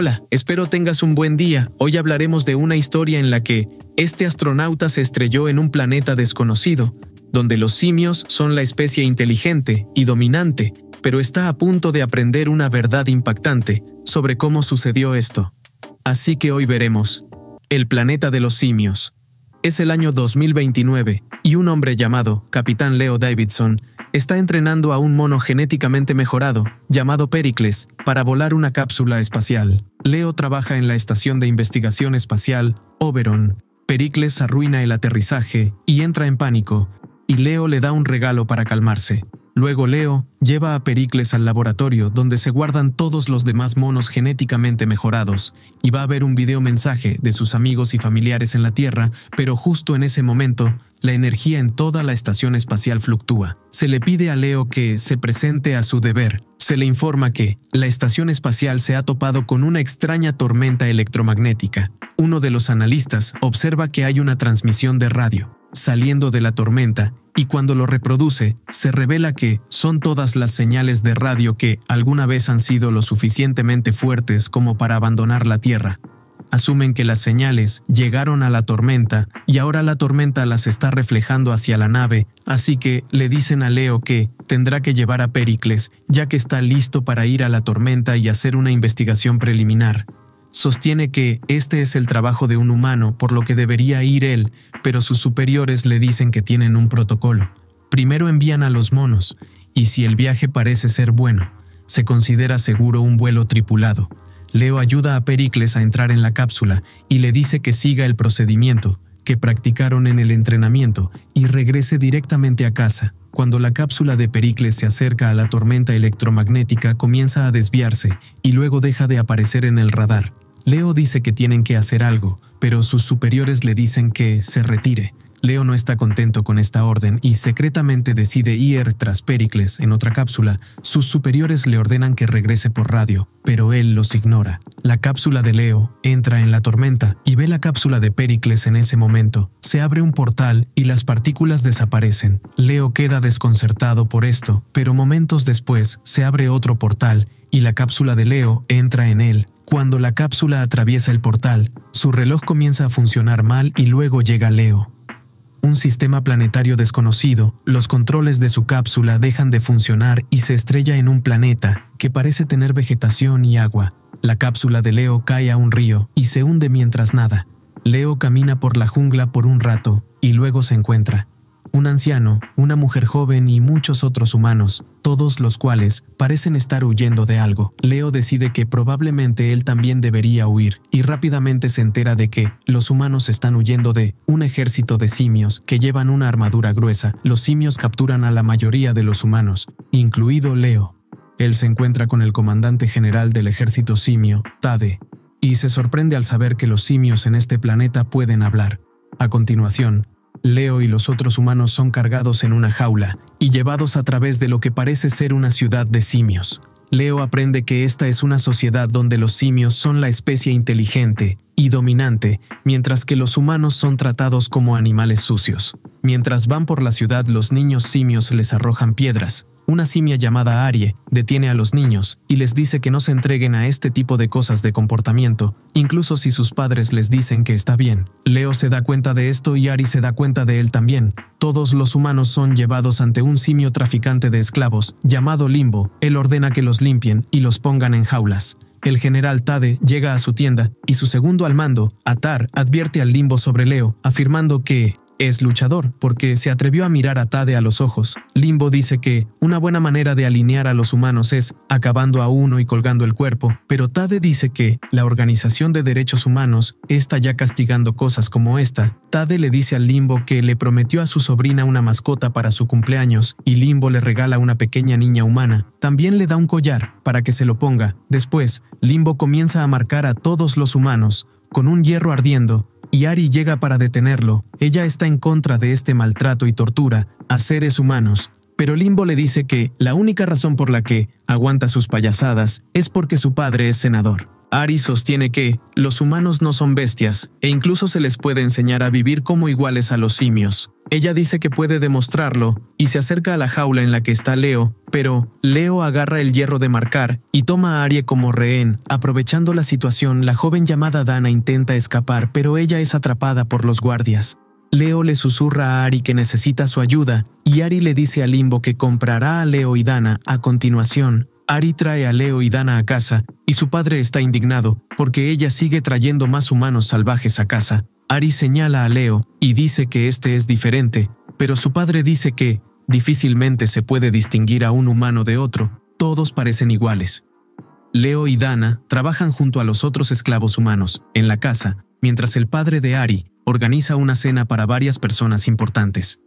Hola, espero tengas un buen día. Hoy hablaremos de una historia en la que este astronauta se estrelló en un planeta desconocido, donde los simios son la especie inteligente y dominante, pero está a punto de aprender una verdad impactante sobre cómo sucedió esto. Así que hoy veremos El planeta de los simios. Es el año 2029 y un hombre llamado Capitán Leo Davidson está entrenando a un mono genéticamente mejorado, llamado Pericles, para volar una cápsula espacial. Leo trabaja en la Estación de Investigación Espacial, Oberon. Pericles arruina el aterrizaje y entra en pánico, y Leo le da un regalo para calmarse. Luego Leo lleva a Pericles al laboratorio donde se guardan todos los demás monos genéticamente mejorados y va a ver un video mensaje de sus amigos y familiares en la Tierra, pero justo en ese momento, la energía en toda la estación espacial fluctúa. Se le pide a Leo que se presente a su deber. Se le informa que la estación espacial se ha topado con una extraña tormenta electromagnética. Uno de los analistas observa que hay una transmisión de radio saliendo de la tormenta, y cuando lo reproduce, se revela que son todas las señales de radio que alguna vez han sido lo suficientemente fuertes como para abandonar la Tierra. Asumen que las señales llegaron a la tormenta y ahora la tormenta las está reflejando hacia la nave, así que le dicen a Leo que tendrá que llevar a Pericles, ya que está listo para ir a la tormenta y hacer una investigación preliminar. Sostiene que este es el trabajo de un humano por lo que debería ir él, pero sus superiores le dicen que tienen un protocolo. Primero envían a los monos, y si el viaje parece ser bueno, se considera seguro un vuelo tripulado. Leo ayuda a Pericles a entrar en la cápsula y le dice que siga el procedimiento, que practicaron en el entrenamiento y regrese directamente a casa. Cuando la cápsula de Pericles se acerca a la tormenta electromagnética comienza a desviarse y luego deja de aparecer en el radar. Leo dice que tienen que hacer algo, pero sus superiores le dicen que se retire, Leo no está contento con esta orden y secretamente decide ir tras Pericles en otra cápsula. Sus superiores le ordenan que regrese por radio, pero él los ignora. La cápsula de Leo entra en la tormenta y ve la cápsula de Pericles en ese momento. Se abre un portal y las partículas desaparecen. Leo queda desconcertado por esto, pero momentos después se abre otro portal y la cápsula de Leo entra en él. Cuando la cápsula atraviesa el portal, su reloj comienza a funcionar mal y luego llega Leo un sistema planetario desconocido, los controles de su cápsula dejan de funcionar y se estrella en un planeta que parece tener vegetación y agua. La cápsula de Leo cae a un río y se hunde mientras nada. Leo camina por la jungla por un rato y luego se encuentra. Un anciano, una mujer joven y muchos otros humanos, todos los cuales parecen estar huyendo de algo. Leo decide que probablemente él también debería huir y rápidamente se entera de que los humanos están huyendo de un ejército de simios que llevan una armadura gruesa. Los simios capturan a la mayoría de los humanos, incluido Leo. Él se encuentra con el comandante general del ejército simio, Tade, y se sorprende al saber que los simios en este planeta pueden hablar. A continuación, Leo y los otros humanos son cargados en una jaula y llevados a través de lo que parece ser una ciudad de simios. Leo aprende que esta es una sociedad donde los simios son la especie inteligente y dominante, mientras que los humanos son tratados como animales sucios. Mientras van por la ciudad los niños simios les arrojan piedras, una simia llamada Arie detiene a los niños y les dice que no se entreguen a este tipo de cosas de comportamiento, incluso si sus padres les dicen que está bien. Leo se da cuenta de esto y Ari se da cuenta de él también. Todos los humanos son llevados ante un simio traficante de esclavos, llamado Limbo. Él ordena que los limpien y los pongan en jaulas. El general Tade llega a su tienda y su segundo al mando, Atar, advierte al Limbo sobre Leo, afirmando que es luchador, porque se atrevió a mirar a Tade a los ojos. Limbo dice que una buena manera de alinear a los humanos es acabando a uno y colgando el cuerpo, pero Tade dice que la Organización de Derechos Humanos está ya castigando cosas como esta. Tade le dice al Limbo que le prometió a su sobrina una mascota para su cumpleaños y Limbo le regala una pequeña niña humana. También le da un collar para que se lo ponga. Después, Limbo comienza a marcar a todos los humanos con un hierro ardiendo y Ari llega para detenerlo. Ella está en contra de este maltrato y tortura a seres humanos, pero Limbo le dice que la única razón por la que aguanta sus payasadas es porque su padre es senador. Ari sostiene que los humanos no son bestias e incluso se les puede enseñar a vivir como iguales a los simios. Ella dice que puede demostrarlo y se acerca a la jaula en la que está Leo, pero Leo agarra el hierro de marcar y toma a Ari como rehén. Aprovechando la situación, la joven llamada Dana intenta escapar, pero ella es atrapada por los guardias. Leo le susurra a Ari que necesita su ayuda y Ari le dice a Limbo que comprará a Leo y Dana a continuación. Ari trae a Leo y Dana a casa, y su padre está indignado porque ella sigue trayendo más humanos salvajes a casa. Ari señala a Leo y dice que este es diferente, pero su padre dice que difícilmente se puede distinguir a un humano de otro, todos parecen iguales. Leo y Dana trabajan junto a los otros esclavos humanos, en la casa, mientras el padre de Ari organiza una cena para varias personas importantes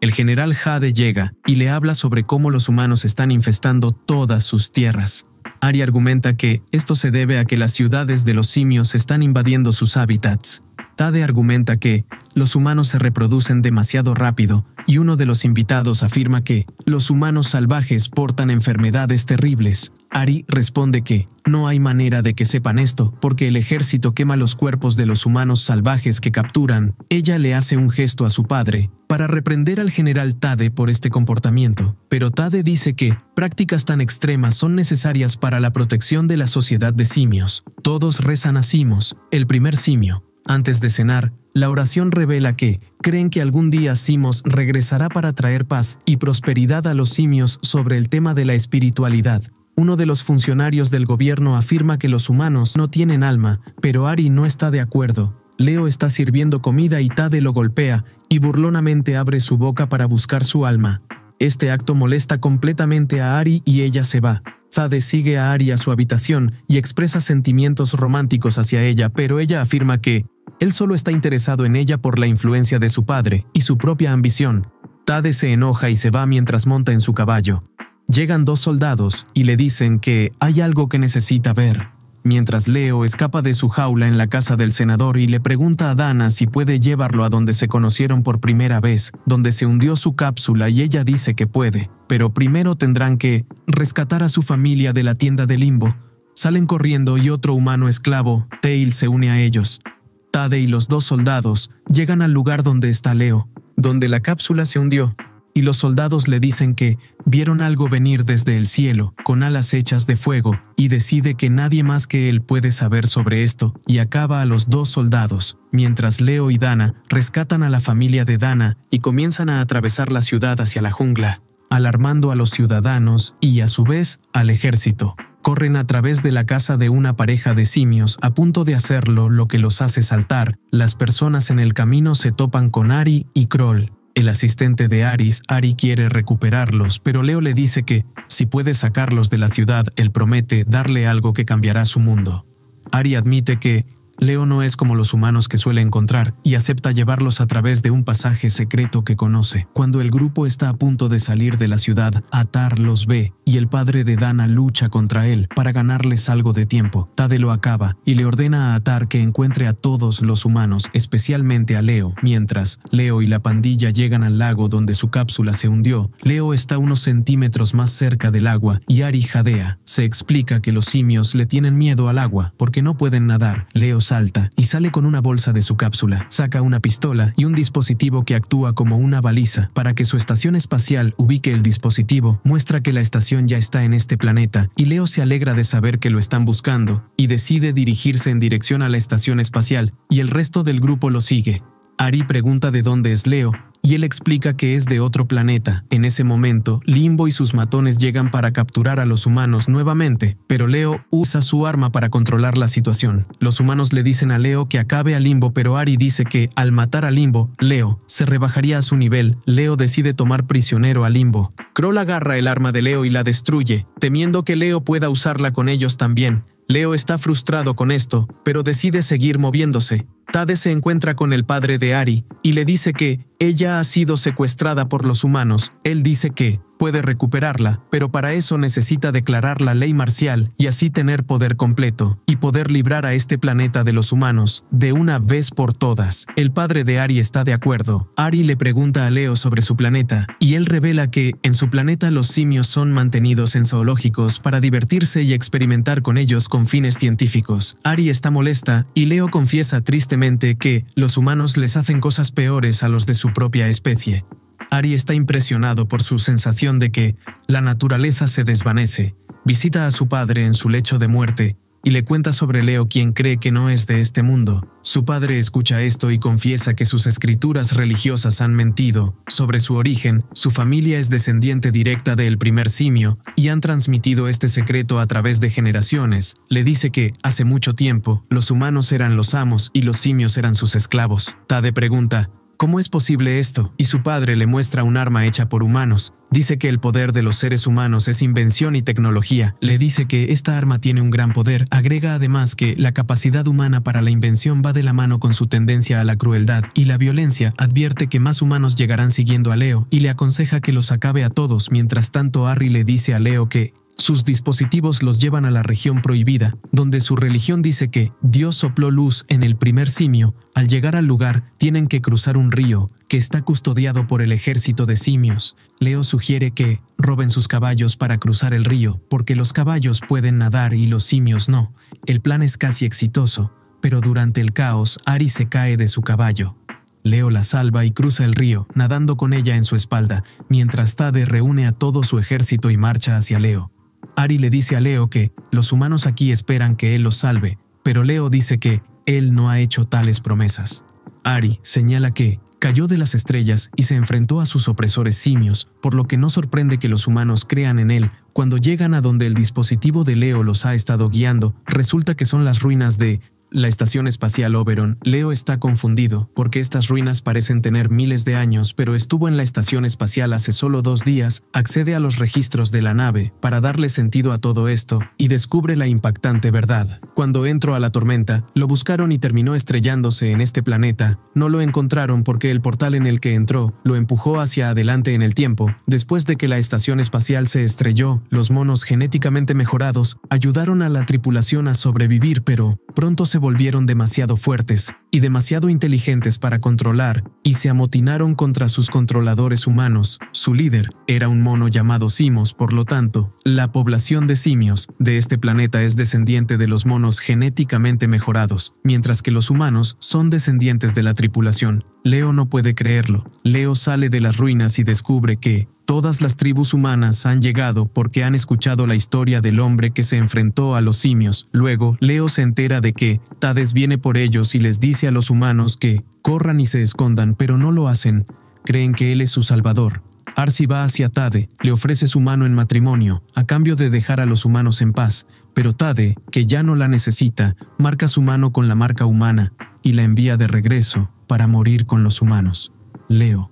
el general Jade llega y le habla sobre cómo los humanos están infestando todas sus tierras. Ari argumenta que esto se debe a que las ciudades de los simios están invadiendo sus hábitats. Tade argumenta que los humanos se reproducen demasiado rápido y uno de los invitados afirma que los humanos salvajes portan enfermedades terribles. Ari responde que no hay manera de que sepan esto porque el ejército quema los cuerpos de los humanos salvajes que capturan. Ella le hace un gesto a su padre para reprender al general Tade por este comportamiento, pero Tade dice que prácticas tan extremas son necesarias para la protección de la sociedad de simios. Todos rezan a Simos, el primer simio. Antes de cenar, la oración revela que creen que algún día Simos regresará para traer paz y prosperidad a los simios sobre el tema de la espiritualidad. Uno de los funcionarios del gobierno afirma que los humanos no tienen alma, pero Ari no está de acuerdo. Leo está sirviendo comida y Tade lo golpea, y burlonamente abre su boca para buscar su alma. Este acto molesta completamente a Ari y ella se va. Tade sigue a Ari a su habitación y expresa sentimientos románticos hacia ella, pero ella afirma que él solo está interesado en ella por la influencia de su padre y su propia ambición. Tade se enoja y se va mientras monta en su caballo. Llegan dos soldados y le dicen que hay algo que necesita ver mientras Leo escapa de su jaula en la casa del senador y le pregunta a Dana si puede llevarlo a donde se conocieron por primera vez, donde se hundió su cápsula y ella dice que puede, pero primero tendrán que rescatar a su familia de la tienda de limbo. Salen corriendo y otro humano esclavo, Tail, se une a ellos. Tade y los dos soldados llegan al lugar donde está Leo, donde la cápsula se hundió, y los soldados le dicen que vieron algo venir desde el cielo, con alas hechas de fuego, y decide que nadie más que él puede saber sobre esto, y acaba a los dos soldados, mientras Leo y Dana rescatan a la familia de Dana y comienzan a atravesar la ciudad hacia la jungla, alarmando a los ciudadanos y a su vez al ejército. Corren a través de la casa de una pareja de simios a punto de hacerlo lo que los hace saltar. Las personas en el camino se topan con Ari y Kroll, el asistente de Aris, Ari quiere recuperarlos, pero Leo le dice que, si puede sacarlos de la ciudad, él promete darle algo que cambiará su mundo. Ari admite que Leo no es como los humanos que suele encontrar y acepta llevarlos a través de un pasaje secreto que conoce. Cuando el grupo está a punto de salir de la ciudad, Atar los ve y el padre de Dana lucha contra él para ganarles algo de tiempo. Tade lo acaba y le ordena a Atar que encuentre a todos los humanos, especialmente a Leo. Mientras Leo y la pandilla llegan al lago donde su cápsula se hundió, Leo está unos centímetros más cerca del agua y Ari jadea. Se explica que los simios le tienen miedo al agua porque no pueden nadar. Leo salta y sale con una bolsa de su cápsula. Saca una pistola y un dispositivo que actúa como una baliza para que su estación espacial ubique el dispositivo, muestra que la estación ya está en este planeta y Leo se alegra de saber que lo están buscando y decide dirigirse en dirección a la estación espacial y el resto del grupo lo sigue. Ari pregunta de dónde es Leo y él explica que es de otro planeta. En ese momento, Limbo y sus matones llegan para capturar a los humanos nuevamente, pero Leo usa su arma para controlar la situación. Los humanos le dicen a Leo que acabe a Limbo, pero Ari dice que, al matar a Limbo, Leo se rebajaría a su nivel. Leo decide tomar prisionero a Limbo. Kroll agarra el arma de Leo y la destruye, temiendo que Leo pueda usarla con ellos también. Leo está frustrado con esto, pero decide seguir moviéndose. Tade se encuentra con el padre de Ari y le dice que ella ha sido secuestrada por los humanos. Él dice que puede recuperarla, pero para eso necesita declarar la ley marcial y así tener poder completo, y poder librar a este planeta de los humanos, de una vez por todas. El padre de Ari está de acuerdo. Ari le pregunta a Leo sobre su planeta, y él revela que, en su planeta los simios son mantenidos en zoológicos para divertirse y experimentar con ellos con fines científicos. Ari está molesta, y Leo confiesa tristemente que, los humanos les hacen cosas peores a los de su propia especie. Ari está impresionado por su sensación de que la naturaleza se desvanece, visita a su padre en su lecho de muerte y le cuenta sobre Leo quien cree que no es de este mundo. Su padre escucha esto y confiesa que sus escrituras religiosas han mentido. Sobre su origen, su familia es descendiente directa del primer simio y han transmitido este secreto a través de generaciones. Le dice que, hace mucho tiempo, los humanos eran los amos y los simios eran sus esclavos. Tade pregunta, ¿Cómo es posible esto? Y su padre le muestra un arma hecha por humanos. Dice que el poder de los seres humanos es invención y tecnología. Le dice que esta arma tiene un gran poder. Agrega además que la capacidad humana para la invención va de la mano con su tendencia a la crueldad y la violencia. Advierte que más humanos llegarán siguiendo a Leo y le aconseja que los acabe a todos. Mientras tanto, Harry le dice a Leo que sus dispositivos los llevan a la región prohibida, donde su religión dice que Dios sopló luz en el primer simio. Al llegar al lugar, tienen que cruzar un río, que está custodiado por el ejército de simios. Leo sugiere que roben sus caballos para cruzar el río, porque los caballos pueden nadar y los simios no. El plan es casi exitoso, pero durante el caos, Ari se cae de su caballo. Leo la salva y cruza el río, nadando con ella en su espalda, mientras Tade reúne a todo su ejército y marcha hacia Leo. Ari le dice a Leo que los humanos aquí esperan que él los salve, pero Leo dice que él no ha hecho tales promesas. Ari señala que cayó de las estrellas y se enfrentó a sus opresores simios, por lo que no sorprende que los humanos crean en él. Cuando llegan a donde el dispositivo de Leo los ha estado guiando, resulta que son las ruinas de la estación espacial Oberon, Leo está confundido porque estas ruinas parecen tener miles de años, pero estuvo en la estación espacial hace solo dos días, accede a los registros de la nave para darle sentido a todo esto y descubre la impactante verdad. Cuando entró a la tormenta, lo buscaron y terminó estrellándose en este planeta. No lo encontraron porque el portal en el que entró lo empujó hacia adelante en el tiempo. Después de que la estación espacial se estrelló, los monos genéticamente mejorados ayudaron a la tripulación a sobrevivir, pero pronto se volvieron demasiado fuertes y demasiado inteligentes para controlar y se amotinaron contra sus controladores humanos. Su líder era un mono llamado Simos, por lo tanto, la población de simios de este planeta es descendiente de los monos genéticamente mejorados, mientras que los humanos son descendientes de la tripulación. Leo no puede creerlo. Leo sale de las ruinas y descubre que todas las tribus humanas han llegado porque han escuchado la historia del hombre que se enfrentó a los simios. Luego, Leo se entera de que Tades viene por ellos y les dice a los humanos que corran y se escondan, pero no lo hacen. Creen que él es su salvador. Arsi va hacia Tade, le ofrece su mano en matrimonio, a cambio de dejar a los humanos en paz, pero Tade, que ya no la necesita, marca su mano con la marca humana y la envía de regreso para morir con los humanos. Leo.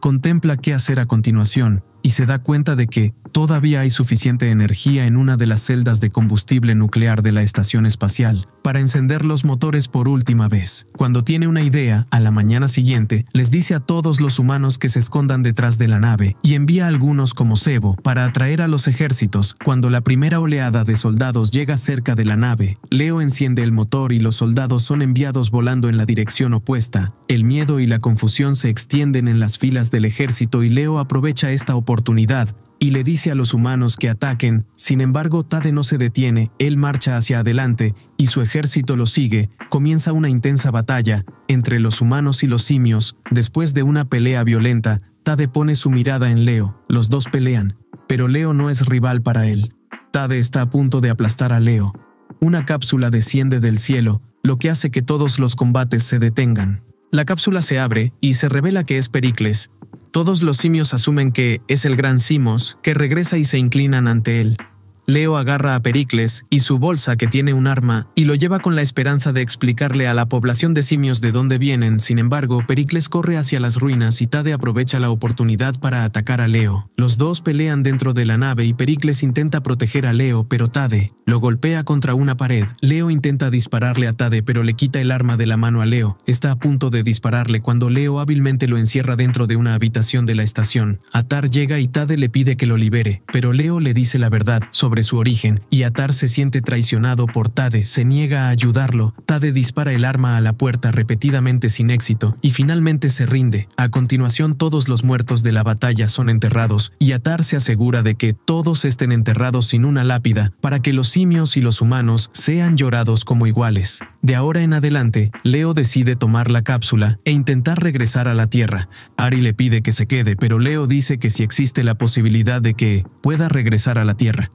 Contempla qué hacer a continuación y se da cuenta de que todavía hay suficiente energía en una de las celdas de combustible nuclear de la estación espacial, para encender los motores por última vez. Cuando tiene una idea, a la mañana siguiente, les dice a todos los humanos que se escondan detrás de la nave y envía a algunos como cebo para atraer a los ejércitos. Cuando la primera oleada de soldados llega cerca de la nave, Leo enciende el motor y los soldados son enviados volando en la dirección opuesta. El miedo y la confusión se extienden en las filas del ejército y Leo aprovecha esta oportunidad y le dice a los humanos que ataquen, sin embargo Tade no se detiene, él marcha hacia adelante, y su ejército lo sigue, comienza una intensa batalla, entre los humanos y los simios, después de una pelea violenta, Tade pone su mirada en Leo, los dos pelean, pero Leo no es rival para él. Tade está a punto de aplastar a Leo. Una cápsula desciende del cielo, lo que hace que todos los combates se detengan. La cápsula se abre y se revela que es Pericles, todos los simios asumen que es el gran Simos que regresa y se inclinan ante él. Leo agarra a Pericles y su bolsa que tiene un arma y lo lleva con la esperanza de explicarle a la población de simios de dónde vienen, sin embargo, Pericles corre hacia las ruinas y Tade aprovecha la oportunidad para atacar a Leo. Los dos pelean dentro de la nave y Pericles intenta proteger a Leo, pero Tade lo golpea contra una pared. Leo intenta dispararle a Tade, pero le quita el arma de la mano a Leo. Está a punto de dispararle cuando Leo hábilmente lo encierra dentro de una habitación de la estación. Atar llega y Tade le pide que lo libere, pero Leo le dice la verdad sobre su origen y Atar se siente traicionado por Tade, se niega a ayudarlo, Tade dispara el arma a la puerta repetidamente sin éxito y finalmente se rinde. A continuación todos los muertos de la batalla son enterrados y Atar se asegura de que todos estén enterrados sin una lápida para que los simios y los humanos sean llorados como iguales. De ahora en adelante, Leo decide tomar la cápsula e intentar regresar a la Tierra. Ari le pide que se quede, pero Leo dice que si existe la posibilidad de que pueda regresar a la Tierra,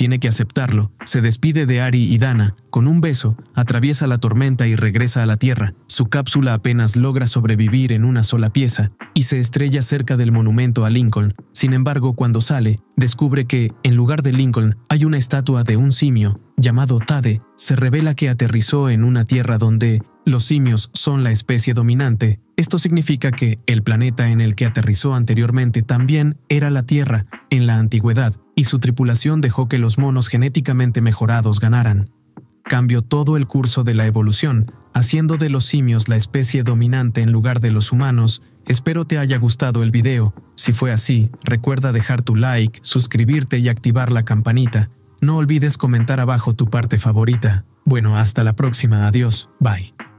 tiene que aceptarlo, se despide de Ari y Dana, con un beso, atraviesa la tormenta y regresa a la Tierra. Su cápsula apenas logra sobrevivir en una sola pieza, y se estrella cerca del monumento a Lincoln. Sin embargo, cuando sale, descubre que, en lugar de Lincoln, hay una estatua de un simio, llamado Tade. Se revela que aterrizó en una tierra donde, los simios son la especie dominante, esto significa que el planeta en el que aterrizó anteriormente también era la Tierra, en la antigüedad, y su tripulación dejó que los monos genéticamente mejorados ganaran. Cambió todo el curso de la evolución, haciendo de los simios la especie dominante en lugar de los humanos. Espero te haya gustado el video, si fue así, recuerda dejar tu like, suscribirte y activar la campanita. No olvides comentar abajo tu parte favorita. Bueno, hasta la próxima, adiós, bye.